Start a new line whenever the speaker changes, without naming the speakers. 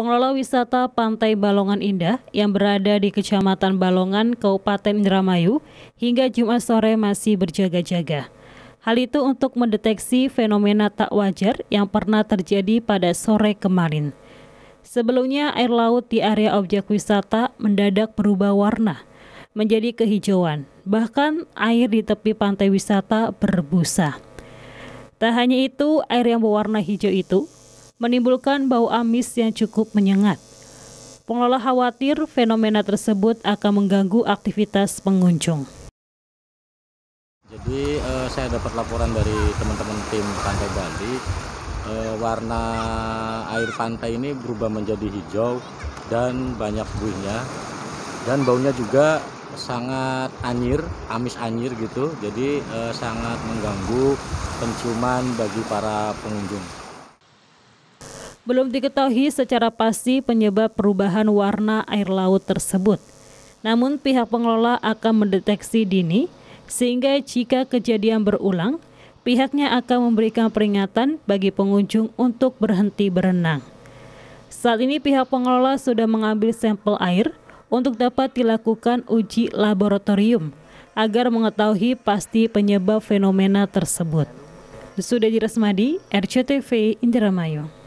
Pengelola wisata Pantai Balongan Indah yang berada di Kecamatan Balongan, Kabupaten Indramayu, hingga Jumat sore masih berjaga-jaga. Hal itu untuk mendeteksi fenomena tak wajar yang pernah terjadi pada sore kemarin. Sebelumnya, air laut di area objek wisata mendadak berubah warna, menjadi kehijauan, bahkan air di tepi pantai wisata
berbusa.
Tak hanya itu, air yang berwarna hijau itu menimbulkan bau amis yang cukup menyengat. Pengelola khawatir fenomena tersebut akan mengganggu aktivitas pengunjung.
Jadi eh, saya dapat laporan dari teman-teman tim Pantai Bali, eh, warna air pantai ini berubah menjadi hijau dan banyak buihnya dan baunya juga sangat anyir, amis anyir gitu. Jadi eh, sangat mengganggu penciuman bagi para pengunjung.
Belum diketahui secara pasti penyebab perubahan warna air laut tersebut. Namun pihak pengelola akan mendeteksi dini sehingga jika kejadian berulang, pihaknya akan memberikan peringatan bagi pengunjung untuk berhenti berenang. Saat ini pihak pengelola sudah mengambil sampel air untuk dapat dilakukan uji laboratorium agar mengetahui pasti penyebab fenomena tersebut. Sudah Rasmadi, RCTV Indramayu.